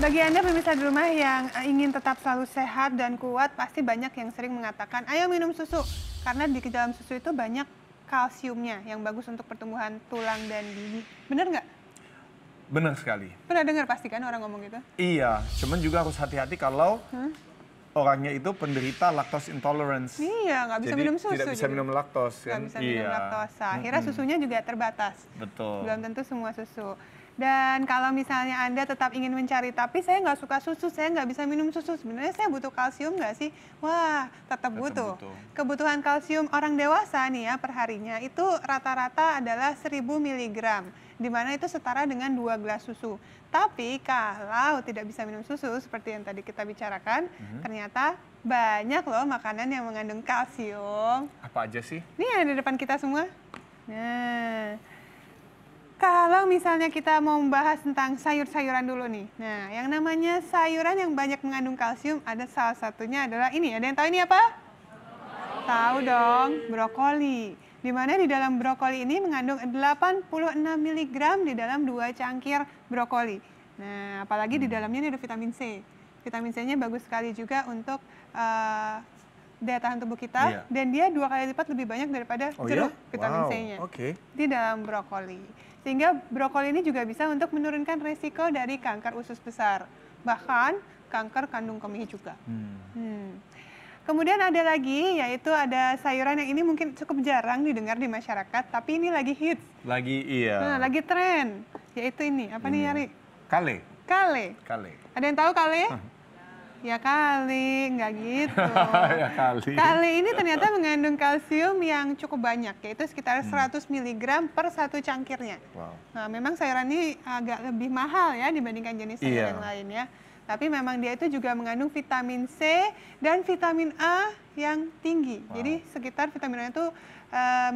Bagi Anda pemirsa di rumah yang eh, ingin tetap selalu sehat dan kuat, pasti banyak yang sering mengatakan, ayo minum susu. Karena di dalam susu itu banyak kalsiumnya yang bagus untuk pertumbuhan tulang dan gigi. Benar nggak? Benar sekali. Pernah dengar pasti kan orang ngomong gitu? Iya, cuman juga harus hati-hati kalau hmm? orangnya itu penderita laktos intolerance. Iya, nggak bisa Jadi, minum susu. tidak bisa juga. Gitu. minum laktos. Kan? Nggak bisa iya. minum laktosa. Akhirnya susunya juga terbatas. Betul. Belum tentu semua susu. Dan kalau misalnya Anda tetap ingin mencari, tapi saya nggak suka susu, saya nggak bisa minum susu, sebenarnya saya butuh kalsium nggak sih? Wah, tetap, tetap butuh. butuh. Kebutuhan kalsium orang dewasa nih ya perharinya itu rata-rata adalah 1000 mg, di mana itu setara dengan 2 gelas susu. Tapi kalau tidak bisa minum susu, seperti yang tadi kita bicarakan, mm -hmm. ternyata banyak loh makanan yang mengandung kalsium. Apa aja sih? Nih ada di depan kita semua. Nah, kalau misalnya kita mau membahas tentang sayur-sayuran dulu nih. Nah, yang namanya sayuran yang banyak mengandung kalsium ada salah satunya adalah ini. Ada yang tahu ini apa? Tahu dong, brokoli. Di mana di dalam brokoli ini mengandung 86 mg di dalam dua cangkir brokoli. Nah, apalagi di dalamnya ini ada vitamin C. Vitamin C-nya bagus sekali juga untuk uh, daya tahan tubuh kita iya. dan dia dua kali lipat lebih banyak daripada oh, jeruk iya? vitamin wow. C-nya. Okay. Di dalam brokoli. Sehingga brokoli ini juga bisa untuk menurunkan resiko dari kanker usus besar, bahkan kanker kandung kemih juga. Hmm. Hmm. Kemudian ada lagi, yaitu ada sayuran yang ini mungkin cukup jarang didengar di masyarakat, tapi ini lagi hits. Lagi iya. Nah, lagi tren, yaitu ini. Apa ini. nih, Yari? Kale. Kale. Kale. Ada yang tahu kale? Huh. Ya kali, nggak gitu. ya kali. Kali ini ternyata mengandung kalsium yang cukup banyak, yaitu sekitar 100 hmm. mg per satu cangkirnya. Wow. Nah, memang sayuran ini agak lebih mahal ya dibandingkan jenis sayur yeah. yang lain ya. Tapi memang dia itu juga mengandung vitamin C dan vitamin A yang tinggi. Wow. Jadi sekitar vitamin A itu uh,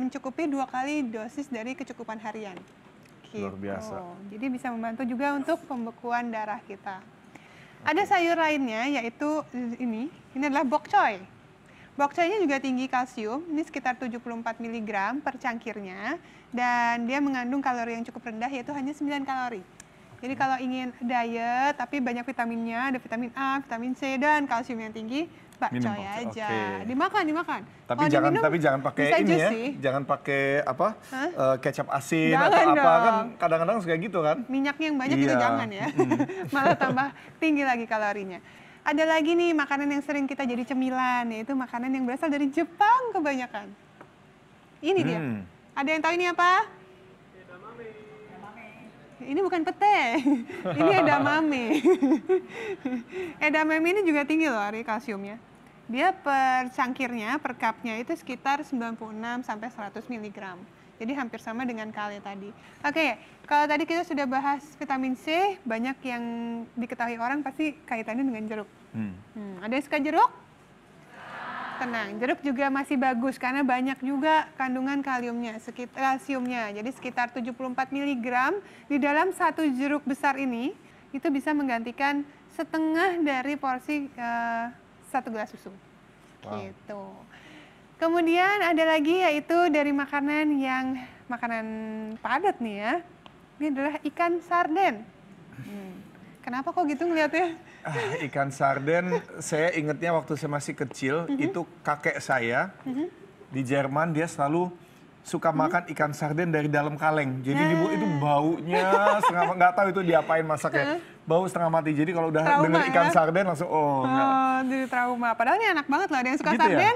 mencukupi dua kali dosis dari kecukupan harian. Gitu. Luar biasa. Gitu. Jadi bisa membantu juga untuk pembekuan darah kita. Ada sayur lainnya yaitu ini, ini adalah bok choy. bokcoy. nya juga tinggi kalsium, ini sekitar 74 mg per cangkirnya dan dia mengandung kalori yang cukup rendah yaitu hanya 9 kalori. Jadi kalau ingin diet tapi banyak vitaminnya, ada vitamin A, vitamin C dan kalsium yang tinggi, pak bakcoy aja. Okay. Dimakan, dimakan. Tapi oh, jangan diminum, tapi jangan pakai ini ya. Sih. Jangan pakai apa? Huh? Uh, eh, kecap asin jangan atau dong. apa kan kadang-kadang suka gitu kan. Minyaknya yang banyak iya. itu jangan ya. Malah tambah tinggi lagi kalorinya. Ada lagi nih makanan yang sering kita jadi cemilan yaitu makanan yang berasal dari Jepang kebanyakan. Ini hmm. dia. Ada yang tahu ini apa? ini bukan pete, ini edamame. edamame ini juga tinggi loh hari kalsiumnya. Dia per cangkirnya, per cupnya itu sekitar 96 sampai 100 mg. Jadi hampir sama dengan kali tadi. Oke, kalau tadi kita sudah bahas vitamin C, banyak yang diketahui orang pasti kaitannya dengan jeruk. Hmm. Hmm, ada yang suka jeruk? tenang. Jeruk juga masih bagus karena banyak juga kandungan kaliumnya, sekitar kalsiumnya. Jadi sekitar 74 mg di dalam satu jeruk besar ini itu bisa menggantikan setengah dari porsi uh, satu gelas susu. Wow. Gitu. Kemudian ada lagi yaitu dari makanan yang makanan padat nih ya. Ini adalah ikan sarden. Hmm. Kenapa kok gitu ngeliatnya? Uh, ikan sarden, saya ingetnya waktu saya masih kecil, mm -hmm. itu kakek saya mm -hmm. di Jerman dia selalu suka mm -hmm. makan ikan sarden dari dalam kaleng. Jadi nah. itu baunya setengah gak tahu itu diapain masaknya. Bau setengah mati. Jadi kalau udah trauma, dengar ikan ya? sarden langsung oh. Oh, jadi trauma. Padahal ini enak banget lah. ada yang suka gitu ya? sarden. Ya?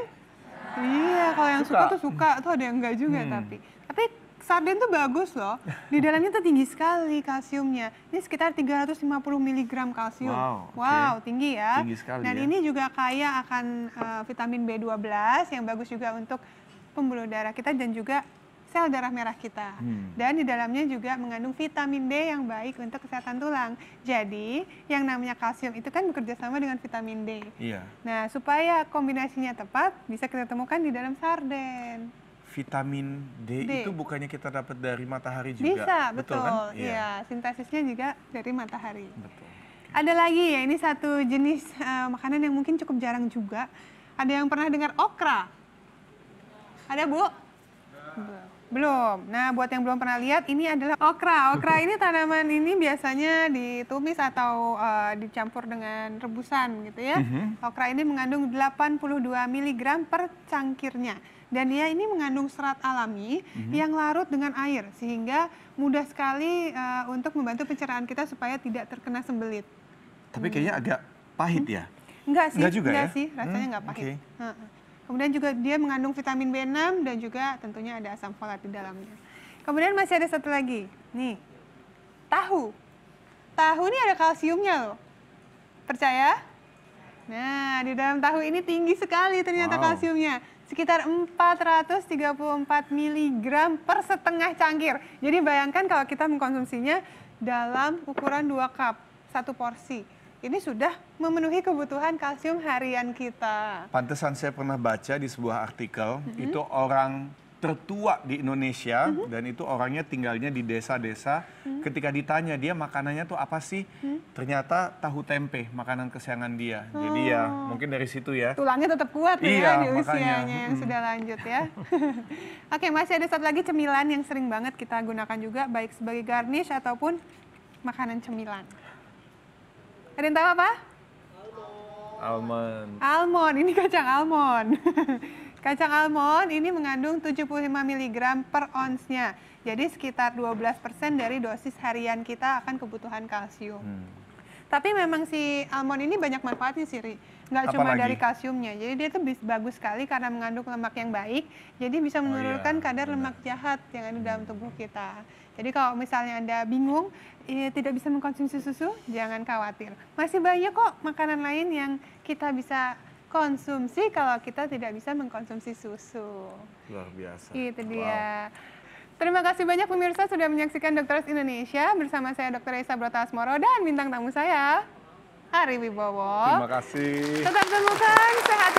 Iya, kalau yang suka. suka tuh suka, tuh ada yang enggak juga hmm. tapi. Tapi sarden tuh bagus loh. Di dalamnya tuh tinggi sekali kalsiumnya. Ini sekitar 350 mg kalsium. Wow, okay. wow tinggi ya. Tinggi sekali Dan ya. ini juga kaya akan uh, vitamin B12 yang bagus juga untuk pembuluh darah kita dan juga sel darah merah kita. Hmm. Dan di dalamnya juga mengandung vitamin D yang baik untuk kesehatan tulang. Jadi, yang namanya kalsium itu kan bekerja sama dengan vitamin D. Iya. Nah, supaya kombinasinya tepat, bisa kita temukan di dalam sarden vitamin D, D. itu bukannya kita dapat dari matahari juga? Bisa, betul. betul kan? Iya, yeah. sintesisnya juga dari matahari. Betul. Ada lagi ya, ini satu jenis uh, makanan yang mungkin cukup jarang juga. Ada yang pernah dengar okra? Ada, Bu? Belum. Nah, buat yang belum pernah lihat, ini adalah okra. Okra ini tanaman ini biasanya ditumis atau uh, dicampur dengan rebusan gitu ya. Mhm. Okra ini mengandung 82 mg per cangkirnya dan dia ya, ini mengandung serat alami mm-hmm. yang larut dengan air sehingga mudah sekali uh, untuk membantu pencerahan kita supaya tidak terkena sembelit. Tapi hmm. kayaknya hmm. agak pahit hmm. ya? Enggak sih, enggak, juga enggak ya? sih, rasanya hmm, pahit. Okay. Kemudian juga dia mengandung vitamin B6 dan juga tentunya ada asam folat di dalamnya. Kemudian masih ada satu lagi, nih, tahu. Tahu ini ada kalsiumnya loh. Percaya? Nah, di dalam tahu ini tinggi sekali ternyata wow. kalsiumnya sekitar 434 miligram per setengah cangkir. Jadi bayangkan kalau kita mengkonsumsinya dalam ukuran dua cup, satu porsi. Ini sudah memenuhi kebutuhan kalsium harian kita. Pantesan saya pernah baca di sebuah artikel, mm -hmm. itu orang tertua di Indonesia uh mhm. -huh. dan itu orangnya tinggalnya di desa-desa. Uh mhm. -huh. Ketika ditanya dia makanannya tuh apa sih? Uh mhm. -huh. Ternyata tahu tempe makanan kesayangan dia. Oh. Jadi ya oh. mungkin dari situ ya. Tulangnya tetap kuat ya, iya, ya di makanya. usianya yang hmm. sudah lanjut ya. Oke, masih ada satu lagi cemilan yang sering banget kita gunakan juga baik sebagai garnish ataupun makanan cemilan. Ada yang tahu apa? Almond. Almond. Almond, ini kacang almond. Kacang almond ini mengandung 75 mg per onsnya. Jadi sekitar 12% dari dosis harian kita akan kebutuhan kalsium. Hmm. Tapi memang si almond ini banyak manfaatnya sih, Ri. Nggak Apa cuma lagi? dari kalsiumnya. Jadi dia tuh bagus sekali karena mengandung lemak yang baik. Jadi bisa menurunkan oh, iya. kadar lemak jahat yang ada dalam hmm. tubuh kita. Jadi kalau misalnya Anda bingung, eh, tidak bisa mengkonsumsi susu, jangan khawatir. Masih banyak kok makanan lain yang kita bisa konsumsi kalau kita tidak bisa mengkonsumsi susu. Luar biasa. Itu dia. Wow. Terima kasih banyak pemirsa sudah menyaksikan Dokteres Indonesia bersama saya Dokter Esa Brotas Moro dan bintang tamu saya Ari Wibowo. Terima kasih. Tetap temukan sehat